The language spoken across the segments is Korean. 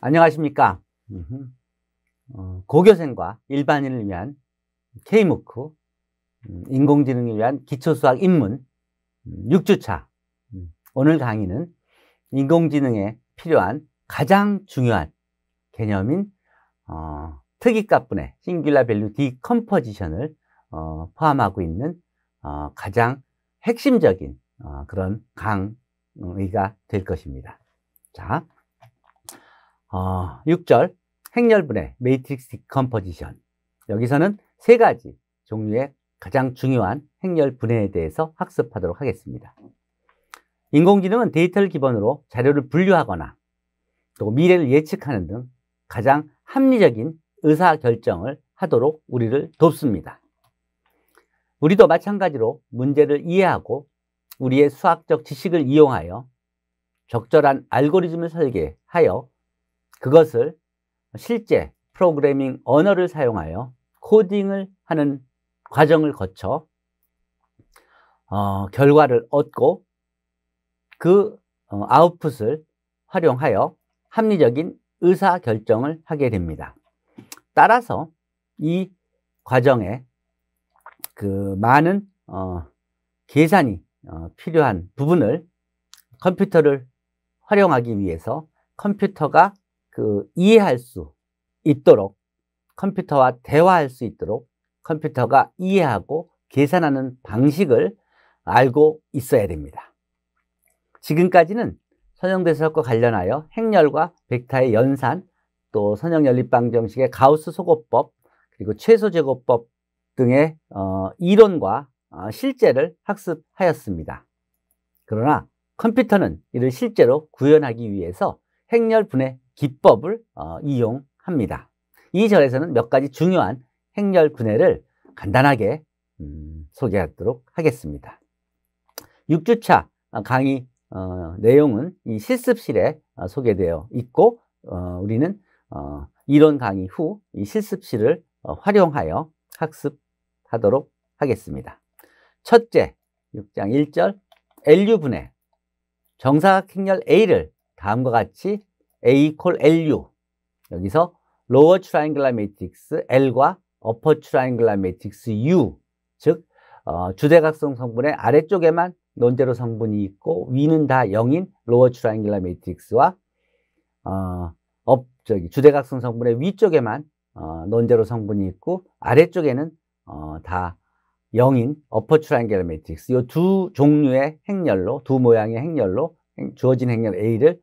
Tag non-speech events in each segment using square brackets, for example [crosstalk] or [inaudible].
안녕하십니까. 어, 고교생과 일반인을 위한 k m o o c 인공지능을 위한 기초수학 입문 6주차. 음, 음, 오늘 강의는 인공지능에 필요한 가장 중요한 개념인 어, 특이값분의 싱귤라 밸류 디컴포지션을 어, 포함하고 있는 어, 가장 핵심적인 어, 그런 강의가 될 것입니다. 자, 어, 6절 행렬분해 매트릭스 디컴포지션 여기서는 세 가지 종류의 가장 중요한 행렬 분해에 대해서 학습하도록 하겠습니다. 인공지능은 데이터를 기본으로 자료를 분류하거나 또 미래를 예측하는 등 가장 합리적인 의사결정을 하도록 우리를 돕습니다. 우리도 마찬가지로 문제를 이해하고 우리의 수학적 지식을 이용하여 적절한 알고리즘을 설계하여 그것을 실제 프로그래밍 언어를 사용하여 코딩을 하는 과정을 거쳐 어, 결과를 얻고 그 어, 아웃풋을 활용하여 합리적인 의사결정을 하게 됩니다. 따라서 이 과정에 그 많은 어, 계산이 어, 필요한 부분을 컴퓨터를 활용하기 위해서 컴퓨터가 그 이해할 수 있도록 컴퓨터와 대화할 수 있도록 컴퓨터가 이해하고 계산하는 방식을 알고 있어야 됩니다. 지금까지는 선형대수학과 관련하여 행렬과 벡터의 연산, 또 선형연립방정식의 가우스 소거법, 그리고 최소제곱법 등의 어, 이론과 어, 실제를 학습하였습니다. 그러나 컴퓨터는 이를 실제로 구현하기 위해서 행렬 분해 기법을 어, 이용합니다. 이 절에서는 몇 가지 중요한 행렬 분해를 간단하게 음, 소개하도록 하겠습니다. 6주차 어, 강의 어, 내용은 이 실습실에 어, 소개되어 있고 어, 우리는 어, 이론 강의 후 이 실습실을 어, 활용하여 학습하도록 하겠습니다. 첫째, 6장 1절, LU 분해, 정사각행렬 A를 다음과 같이 A equal LU 여기서 lower triangular matrix L과 upper triangular matrix U 즉 어, 주대각성 성분의 아래쪽에만 논제로 성분이 있고 위는 다 0인 lower triangular matrix와 어, 업, 저기 주대각성 성분의 위쪽에만 어, 논제로 성분이 있고 아래쪽에는 어, 다 0인 upper triangular matrix 이 두 종류의 행렬로 두 모양의 행렬로 주어진 행렬 A를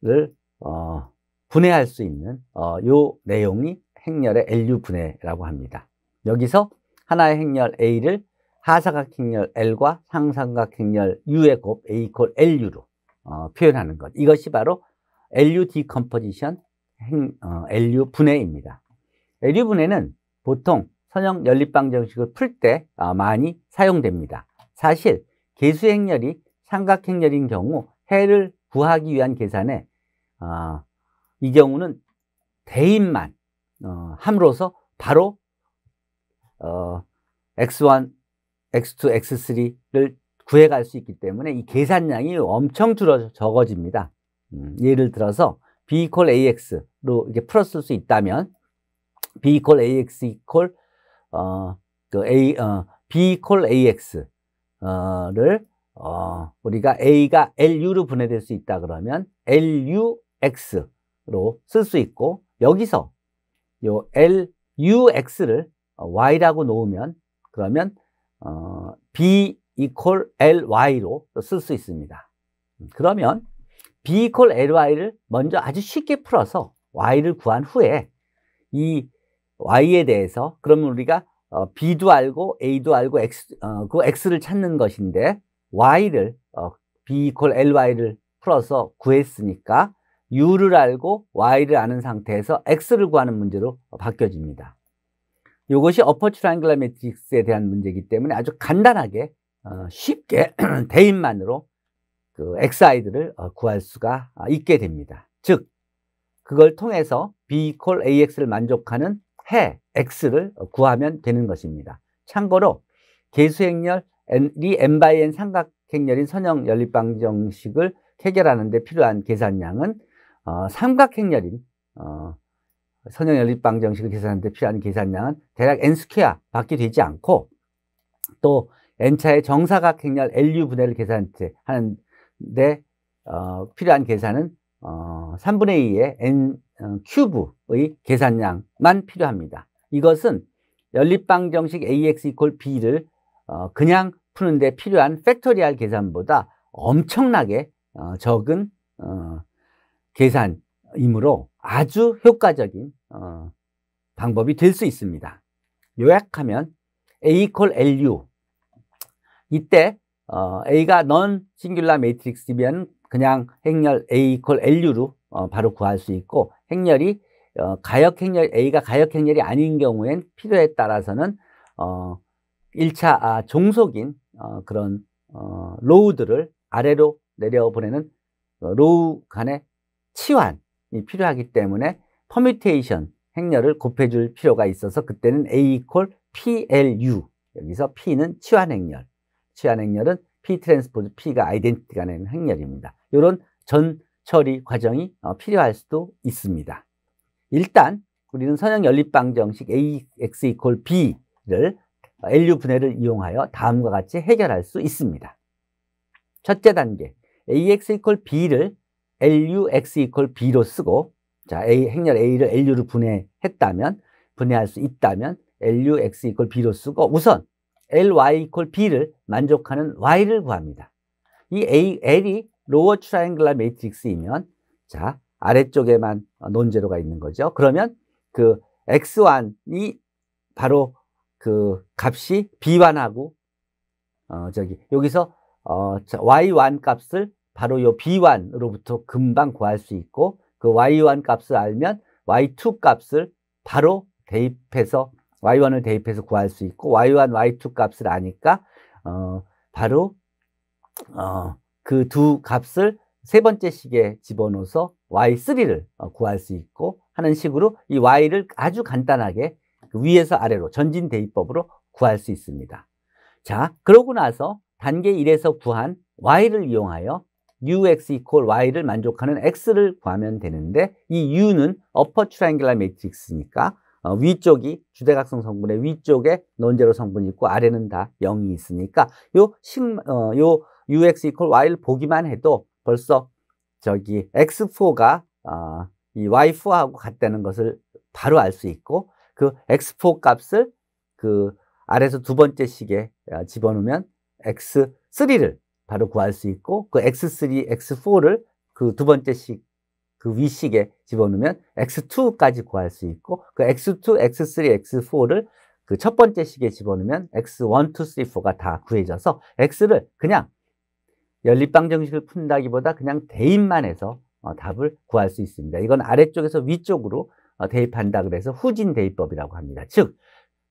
분해를 어, 분해할 수 있는 어, 요 내용이 행렬의 LU 분해라고 합니다. 여기서 하나의 행렬 A를 하사각행렬 L과 상삼각행렬 U의 곱 A e LU로 어, 표현하는 것. 이것이 바로 LU 디컴포지션 행, 어, LU 분해입니다. LU 분해는 보통 선형 연립방정식을 풀때 어, 많이 사용됩니다. 사실 계수행렬이 삼각행렬인 경우 해를 구하기 위한 계산에 아, 이 경우는 대인만 어, 함으로써 바로 어, x1, x2, x3를 구해갈 수 있기 때문에 이 계산량이 엄청 줄어 적어집니다. 음, 예를 들어서 b equal ax로 이렇게 풀었을 수 있다면 b equal ax equal 어, 그 a 어, b equal a x 어, 를, 어, 우리가 a가 lu로 분해될 수 있다 그러면 lu x로 쓸 수 있고 여기서 요 lux를 어, y라고 놓으면 그러면 어, b equal ly로 쓸 수 있습니다. 음, 그러면 b equal ly를 먼저 아주 쉽게 풀어서 y를 구한 후에 이 y에 대해서 그러면 우리가 어, b도 알고 a도 알고 x 어, 그 x를 찾는 것인데 y를 어, b equal ly를 풀어서 구했으니까 U를 알고 Y를 아는 상태에서 X를 구하는 문제로 바뀌어집니다. 이것이 어퍼 트라이글라 매트릭스에 대한 문제이기 때문에 아주 간단하게 어, 쉽게 [clears throat] 대입만으로 그 x 아들을 어, 구할 수가 아, 있게 됩니다. 즉, 그걸 통해서 B equal AX를 만족하는 해 X를 어, 구하면 되는 것입니다. 참고로 계수행렬 N이 N by N 삼각행렬인 선형 연립방정식을 해결하는 데 필요한 계산량은 어, 삼각행렬인 어, 선형연립 방정식을 계산하는데 필요한 계산량은 대략 n스퀘어 밖에 되지 않고 또 n차의 정사각행렬 LU 분해를 계산하는데 어, 필요한 계산은 어, 3분의 2의 n 큐브의 어, 계산량만 필요합니다. 이것은 연립방정식 ax equal b를 어, 그냥 푸는데 필요한 팩토리알 계산보다 엄청나게 어, 적은 어, 계산이므로 아주 효과적인 어, 방법이 될 수 있습니다. 요약하면 A 콜 LU 이때 어, A가 넌 싱귤라 매트릭스면 그냥 행렬 A 콜 LU로 어, 바로 구할 수 있고 행렬이 어, 가역 행렬 A가 가역 행렬이 아닌 경우엔 필요에 따라서는 어, 1차 아, 종속인 어, 그런 어, 로우들을 아래로 내려보내는 어, 로우 간의 치환이 필요하기 때문에 퍼뮤테이션 행렬을 곱해줄 필요가 있어서 그때는 A equal PLU 여기서 P는 치환 행렬 치환 행렬은 P 트랜스포즈 P가 아이덴티티가 되는 행렬입니다. 이런 전 처리 과정이 어, 필요할 수도 있습니다. 일단 우리는 선형 연립방 정식 AX equal B를 어, LU 분해를 이용하여 다음과 같이 해결할 수 있습니다. 첫째 단계 AX equal B를 LUX equal B로 쓰고 자, A, 행렬 A를 LU로 분해했다면 분해할 수 있다면 LUX equal B로 쓰고 우선 LY equal B를 만족하는 Y를 구합니다. 이 A, L이 로어 트라이앵글라 매트릭스이면 자, 아래쪽에만 논제로가 있는 거죠. 그러면 그 X1이 바로 그 값이 B1하고 어 저기 여기서 어 Y1 값을 바로 요 B1으로부터 금방 구할 수 있고 그 Y1 값을 알면 Y2 값을 바로 대입해서 Y1을 대입해서 구할 수 있고 Y1, Y2 값을 아니까 어, 바로 어, 그 두 값을 세 번째 식에 집어넣어서 Y3를 어, 구할 수 있고 하는 식으로 이 Y를 아주 간단하게 그 위에서 아래로 전진 대입법으로 구할 수 있습니다. 자, 그러고 나서 단계 1에서 구한 Y를 이용하여 ux equal y를 만족하는 x를 구하면 되는데 이 u는 upper triangular matrix니까 어, 위쪽이 주대각성 성분의 위쪽에 논제로 성분이 있고 아래는 다 0이 있으니까 요 식, 어, 요 ux equal y를 보기만 해도 벌써 저기 x4가 어, 이 y4하고 같다는 것을 바로 알 수 있고 그 x4 값을 그 아래서 에두 번째 식에 어, 집어넣으면 x3를 바로 구할 수 있고 그 X3, X4를 그 두 번째 식, 그 위식에 집어넣으면 X2까지 구할 수 있고 그 X2, X3, X4를 그 첫 번째 식에 집어넣으면 X1, 2, 3, 4가 다 구해져서 X를 그냥 연립방정식을 푼다기보다 그냥 대입만 해서 어, 답을 구할 수 있습니다. 이건 아래쪽에서 위쪽으로 어, 대입한다 그래서 후진 대입법이라고 합니다. 즉,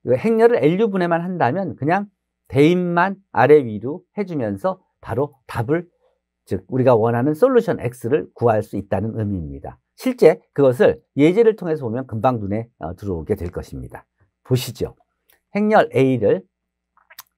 그 행렬을 l 분에만 한다면 그냥 대입만 아래 위로 해주면서 바로 답을 즉 우리가 원하는 솔루션 X를 구할 수 있다는 의미입니다. 실제 그것을 예제를 통해서 보면 금방 눈에 어, 들어오게 될 것입니다. 보시죠. 행렬 A를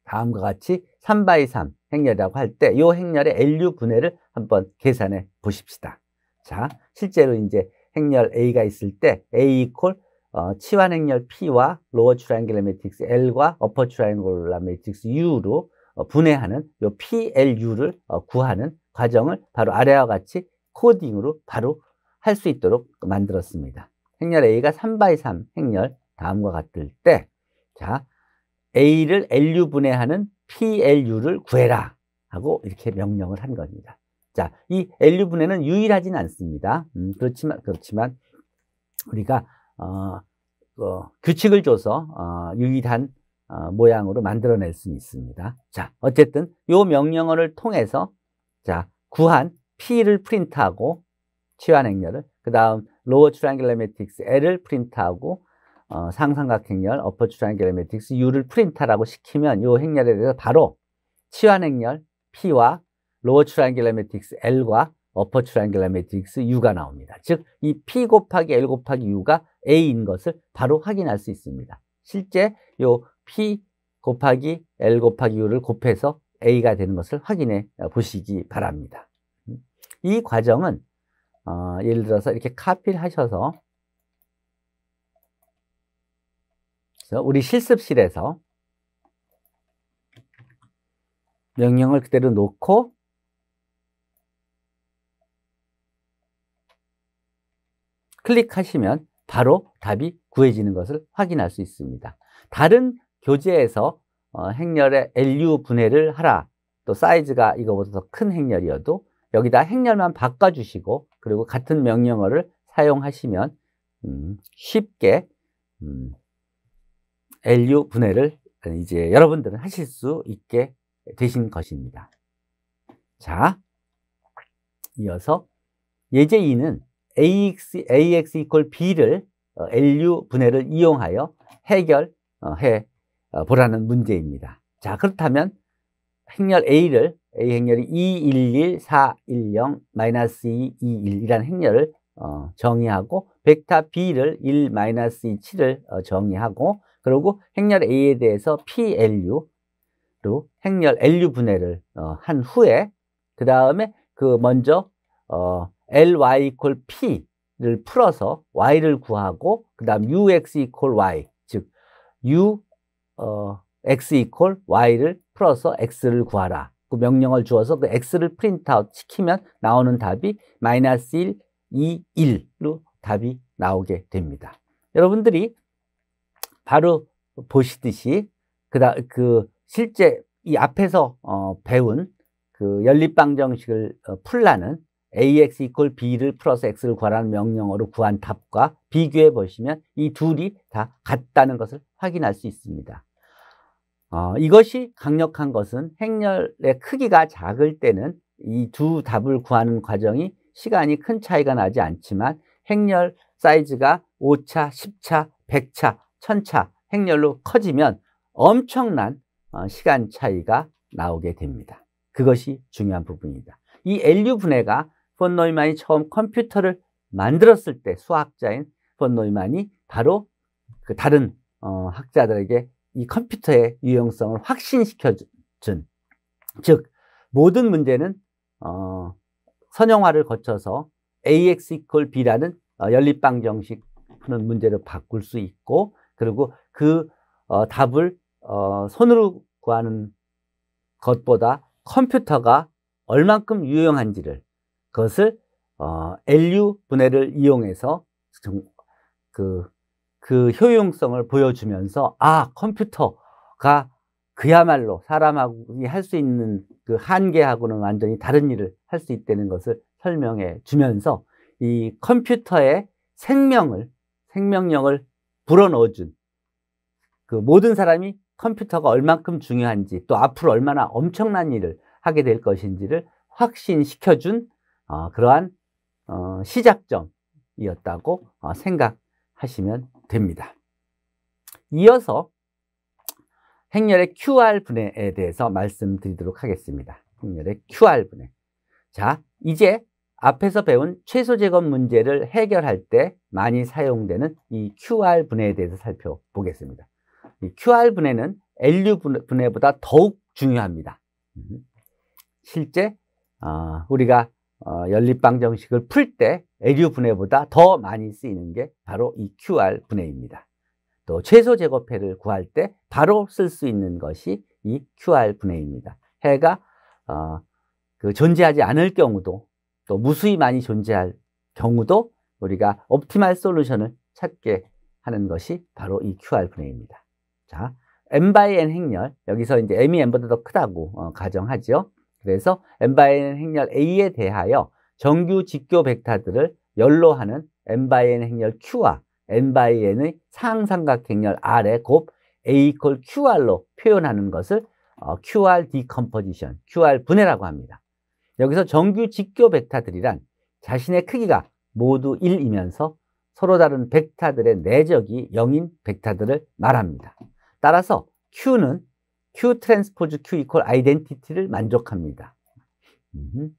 다음과 같이 3x3 행렬이라고 할 때 이 행렬의 LU 분해를 한번 계산해 보십시다. 자, 실제로 이제 행렬 A가 있을 때 A 이퀄 어, 치환 행렬 P와 로어 트라이앵글 매트릭스 L과 어퍼 트라이앵글 매트릭스 U로 어, 분해하는 요 PLU를 어, 구하는 과정을 바로 아래와 같이 코딩으로 바로 할 수 있도록 만들었습니다. 행렬 A가 3x3 행렬 다음과 같을 때 자, A를 LU 분해하는 PLU를 구해라 하고 이렇게 명령을 한 겁니다. 자, 이 LU 분해는 유일하진 않습니다. 음, 그렇지만 그렇지만 우리가 어, 어, 규칙을 줘서 어, 유일한 어, 모양으로 만들어낼 수 있습니다. 자, 어쨌든 요 명령어를 통해서 자 구한 P를 프린트하고 치환 행렬을 그 다음 로어 트라이앵글 매틱스 L을 프린트하고 어, 상삼각 행렬 어퍼 트라이앵글 매틱스 U를 프린트하라고 시키면 요 행렬에 대해서 바로 치환 행렬 P와 로어 트라이앵글 매틱스 L과 어퍼 트라이앵글 매틱스 U가 나옵니다. 즉이 P 곱하기 L 곱하기 U가 A인 것을 바로 확인할 수 있습니다. 실제 요 P 곱하기 L 곱하기 U를 곱해서 A가 되는 것을 확인해 보시기 바랍니다. 음, 이 과정은 어, 예를 들어서 이렇게 카피를 하셔서 우리 실습실에서 명령을 그대로 놓고 클릭하시면 바로 답이 구해지는 것을 확인할 수 있습니다. 다른 교재에서 어, 행렬의 LU 분해를 하라. 또 사이즈가 이거보다 더 큰 행렬이어도 여기다 행렬만 바꿔주시고 그리고 같은 명령어를 사용하시면 음, 쉽게 음, LU 분해를 이제 여러분들은 하실 수 있게 되신 것입니다. 자, 이어서 예제 2는 AX, AX equal B를 어, LU 분해를 이용하여 해결해 어, 어, 보라는 문제입니다. 자, 그렇다면 행렬 A를 A 행렬이 211410-221이라는 행렬을 어, 정의하고 벡터 B를 1-27을 어, 정의하고 그리고 행렬 A에 대해서 PLU로 행렬 LU 분해를 어, 한 후에 그 다음에 그 먼저 어, LY equal P를 풀어서 Y를 구하고 그 다음 UX equal Y 즉 U 어, x equal y를 풀어서 x를 구하라. 그 명령을 주어서 그 x를 프린트아웃 시키면 나오는 답이 마이너스 1, 2, 1로 답이 나오게 됩니다. 여러분들이 바로 보시듯이 그다 그 실제 이 앞에서 어, 배운 그 연립방정식을 어, 풀라는 ax equal b를 풀어서 x를 구하라는 명령어로 구한 답과 비교해 보시면 이 둘이 다 같다는 것을 확인할 수 있습니다. 어, 이것이 강력한 것은 행렬의 크기가 작을 때는 이 두 답을 구하는 과정이 시간이 큰 차이가 나지 않지만 행렬 사이즈가 5차, 10차, 100차, 1000차 행렬로 커지면 엄청난 어, 시간 차이가 나오게 됩니다. 그것이 중요한 부분이다. 이 LU 분해가 폰 노이만이 처음 컴퓨터를 만들었을 때 수학자인 폰 노이만이 바로 그 다른 어, 학자들에게 이 컴퓨터의 유용성을 확신시켜준 즉 모든 문제는 어, 선형화를 거쳐서 ax equal b라는 어, 연립방 정식 푸는 문제를 바꿀 수 있고 그리고 그 어, 답을 어, 손으로 구하는 것보다 컴퓨터가 얼만큼 유용한지를 그것을 어, LU 분해를 이용해서 그그 효용성을 보여주면서 아 컴퓨터가 그야말로 사람하고 할수 있는 그 한계하고는 완전히 다른 일을 할 수 있다는 것을 설명해 주면서 이 컴퓨터의 생명을 생명력을 불어넣어 준그 모든 사람이 컴퓨터가 얼만큼 중요한지 또 앞으로 얼마나 엄청난 일을 하게 될 것인지를 확신시켜 준 어, 그러한 어, 시작점이었다고 어, 생각 하시면 됩니다. 이어서 행렬의 QR분해에 대해서 말씀드리도록 하겠습니다. 행렬의 QR분해. 자, 이제 앞에서 배운 최소 제곱 문제를 해결할 때 많이 사용되는 이 QR 분해에 대해서 살펴보겠습니다. 이 QR 분해는 LU 분해보다 더욱 중요합니다. 음. 실제 아, 우리가 어, 연립방정식을 풀때 LU 분해보다 더 많이 쓰이는 게 바로 이 QR 분해입니다. 또 최소 제거패를 구할 때 바로 쓸 수 있는 것이 이 QR 분해입니다. 해가 어, 그 존재하지 않을 경우도 또 무수히 많이 존재할 경우도 우리가 옵티말 솔루션을 찾게 하는 것이 바로 이 QR 분해입니다. 자, m by n 행렬 여기서 이제 m이 n보다 더 크다고 어, 가정하죠. 그래서 m by n 행렬 a에 대하여 정규 직교 벡터들을 열로 하는 n by n 행렬 q와 n by n의 상삼각 행렬 r의 곱 a e q qr로 표현하는 것을 어, qr d 컴포지션 qr 분해라고 합니다. 여기서 정규 직교 벡터들이란 자신의 크기가 모두 1이면서 서로 다른 벡터들의 내적이 0인 벡터들을 말합니다. 따라서 q는 q 트랜스포즈 q 이퀄 아이덴티티를 만족합니다. 음.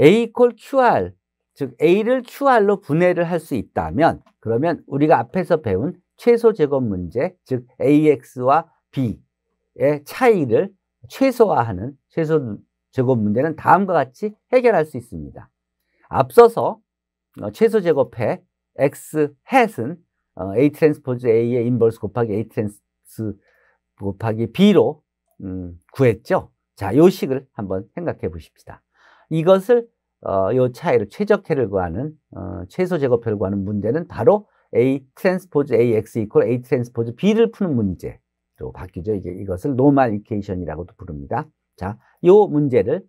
A equal QR, 즉 A를 QR로 분해를 할 수 있다면 그러면 우리가 앞에서 배운 최소 제곱 문제, 즉 AX와 B의 차이를 최소화하는 최소 제곱 문제는 다음과 같이 해결할 수 있습니다. 앞서서 어, 최소 제곱해 X 햇은 어, A 트랜스포즈 A의 인버스 곱하기 A 트랜스 곱하기 B로 음, 구했죠. 자, 요 식을 한번 생각해 보십시다. 이것을 어, 요 차이를 최적해를 구하는 어, 최소 제곱해를 구하는 문제는 바로 A 트랜스포즈 AX 이퀄 A 트랜스포즈 B를 푸는 문제로 바뀌죠. 이제 이것을 노멀 이케이션이라고도 부릅니다. 자, 요 문제를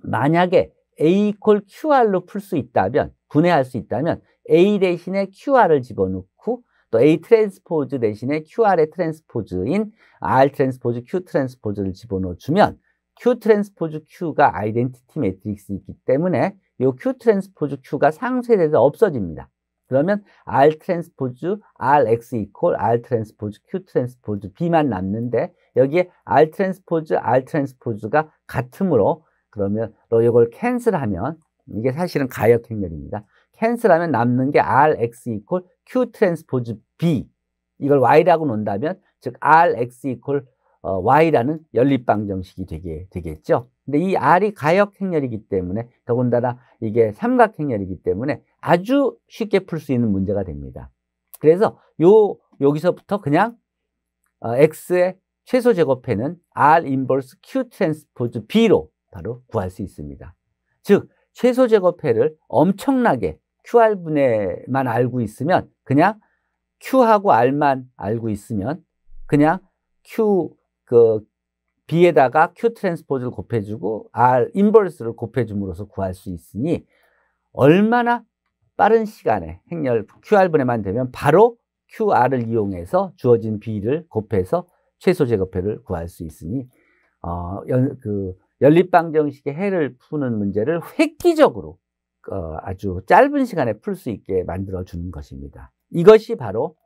만약에 A 이퀄 QR로 풀 수 있다면 분해할 수 있다면 A 대신에 QR을 집어넣고 또 A 트랜스포즈 대신에 QR의 트랜스포즈인 R 트랜스포즈, Q 트랜스포즈를 집어넣어주면 Q 트랜스포즈 Q가 아이덴티티 매트릭스이기 때문에 이 Q 트랜스포즈 Q가 상쇄돼서 없어집니다. 그러면 R 트랜스포즈 RX 이퀄 R 트랜스포즈 Q 트랜스포즈 B만 남는데 여기에 R 트랜스포즈 R 트랜스포즈가 같으므로 그러면 이걸 캔슬하면 이게 사실은 가역행렬입니다. 캔슬하면 남는 게 RX 이퀄 Q 트랜스포즈 B 이걸 Y라고 논다면 즉 RX 이퀄 어, Y라는 연립방정식이 되게 되겠죠. 근데 이 R이 가역행렬이기 때문에 더군다나 이게 삼각행렬이기 때문에 아주 쉽게 풀 수 있는 문제가 됩니다. 그래서 요 여기서부터 그냥 어, X의 최소 제곱해는 R 인버스 Q 트랜스포즈 B로 바로 구할 수 있습니다. 즉 최소 제곱해를 엄청나게 QR분의만 알고 있으면 그냥 Q하고 R만 알고 있으면 그냥 Q 그 B에다가 Q 트랜스포즈를 곱해주고 R 인버스를 곱해줌으로써 구할 수 있으니 얼마나 빠른 시간에 행렬 q r 분에만 되면 바로 QR을 이용해서 주어진 B를 곱해서 최소 제곱해를 구할 수 있으니 어, 연, 그 연립방정식의 해를 푸는 문제를 획기적으로 어, 아주 짧은 시간에 풀 수 있게 만들어주는 것입니다. 이것이 바로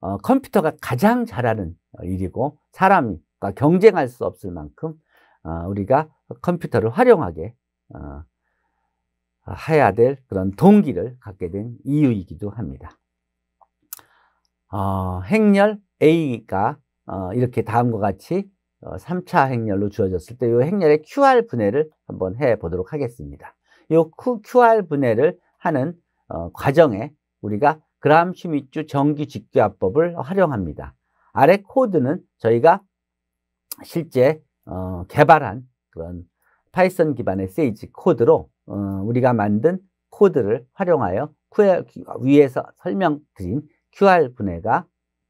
어, 컴퓨터가 가장 잘하는 어, 일이고 사람과 그러니까 경쟁할 수 없을 만큼 어, 우리가 컴퓨터를 활용하게 어, 해야 될 그런 동기를 갖게 된 이유이기도 합니다. 행렬 A가 이렇게 다음과 같이 3차 행렬로 주어졌을 때이 행렬의 QR 분해를 한번 해 보도록 하겠습니다. 이 QR 분해를 하는 과정에 우리가 그람 슈미츠 전기 직교합법을 활용합니다. 아래 코드는 저희가 실제 어, 개발한 그런 파이썬 기반의 세이지 코드로 어, 우리가 만든 코드를 활용하여 QR, 위에서 설명드린 QR 분해가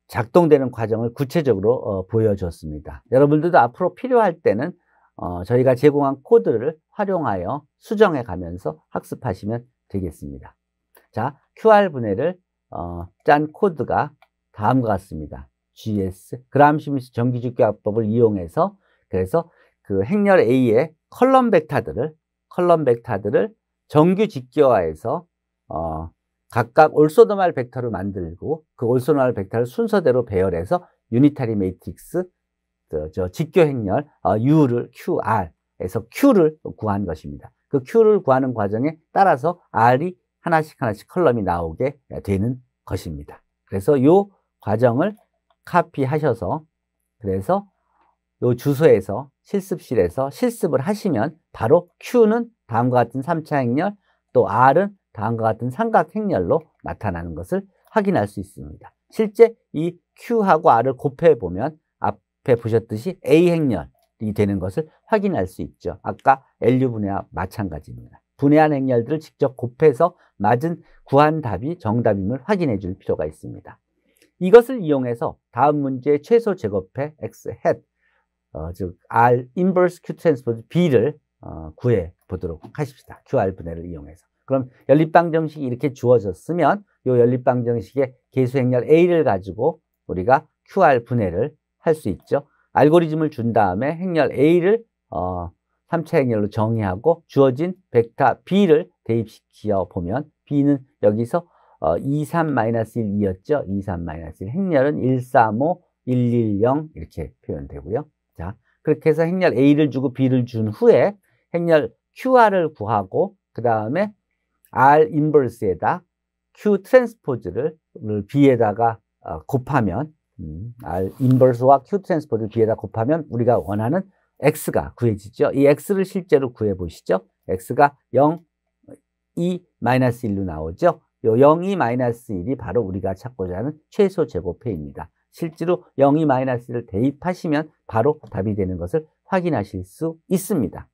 작동되는 과정을 구체적으로 어, 보여줬습니다. 여러분들도 앞으로 필요할 때는 어, 저희가 제공한 코드를 활용하여 수정해 가면서 학습하시면 되겠습니다. 자, QR 분해를 어, 짠 코드가 다음과 같습니다. GS 그람시미스 전기주기압법을 이용해서 그래서 그 행렬 A의 컬럼 벡터들을 컬럼 벡터들을 정규 직기화해서 어, 각각 올소노말 벡터를 만들고 그 올소노말 벡터를 순서대로 배열해서 유니타리 매트릭스 저, 직교 행렬 어, U를 QR에서 Q를 구한 것입니다. 그 Q를 구하는 과정에 따라서 R이 하나씩 하나씩 컬럼이 나오게 되는 것입니다. 그래서 이 과정을 카피하셔서 그래서 요 주소에서 실습실에서 실습을 하시면 바로 Q는 다음과 같은 3차 행렬 또 R은 다음과 같은 삼각 행렬로 나타나는 것을 확인할 수 있습니다. 실제 이 Q하고 R을 곱해 보면 앞에 보셨듯이 A 행렬이 되는 것을 확인할 수 있죠. 아까 LU 분해와 마찬가지입니다. 분해한 행렬들을 직접 곱해서 맞은 구한 답이 정답임을 확인해 줄 필요가 있습니다. 이것을 이용해서 다음 문제의 최소 제곱해 x hat 어, 즉 r inverse q transpose b를 어, 구해 보도록 하십시다. qr 분해를 이용해서. 그럼 연립방정식이 이렇게 주어졌으면 이 연립방정식의 계수행렬 a를 가지고 우리가 qr 분해를 할 수 있죠. 알고리즘을 준 다음에 행렬 a를 어, 3차 행렬로 정의하고 주어진 벡터 b를 대입시켜 보면 b는 여기서 어, 23-1이었죠. 23-1. 행렬은 1, 3, 5, 1, 1, 0 이렇게 표현되고요. 자, 그렇게 해서 행렬 A를 주고 B를 준 후에 행렬 QR을 구하고 그 다음에 R 인버스에다 Q 트랜스포즈를 B에다가 어, 곱하면 음, R 인버스와 Q 트랜스포즈를 B에다 곱하면 우리가 원하는 X가 구해지죠. 이 X를 실제로 구해보시죠. X가 0, 2, 마이너스 1로 나오죠. 0이 마이너스 1이 바로 우리가 찾고자 하는 최소 제곱해입니다. 실제로 0이 마이너스 1을 대입하시면 바로 답이 되는 것을 확인하실 수 있습니다.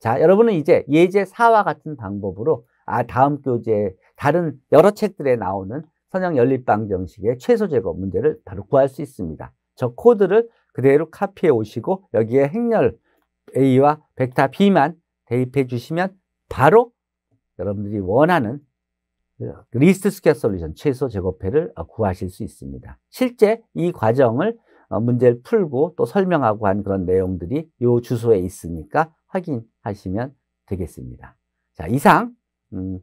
자, 여러분은 이제 예제 4와 같은 방법으로 아, 다음 교재 다른 여러 책들에 나오는 선형 연립방 정식의 최소 제곱 문제를 바로 구할 수 있습니다. 저 코드를 그대로 카피해 오시고 여기에 행렬 A와 벡터 B만 대입해 주시면 바로 여러분들이 원하는 그 리스트 스퀘어 솔루션 최소 제곱해를 어, 구하실 수 있습니다. 실제 이 과정을 어, 문제를 풀고 또 설명하고 한 그런 내용들이 이 주소에 있으니까 확인하시면 되겠습니다. 자, 이상 음,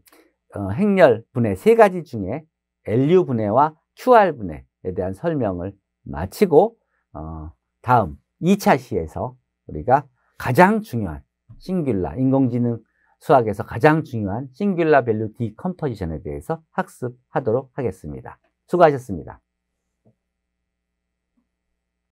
어, 행렬 분해 세 가지 중에 LU 분해와 QR 분해에 대한 설명을 마치고 어, 다음 2차 시에서 우리가 가장 중요한 싱귤라 인공지능 수학에서 가장 중요한 싱귤라 밸류 디컴포지션에 대해서 학습하도록 하겠습니다. 수고하셨습니다.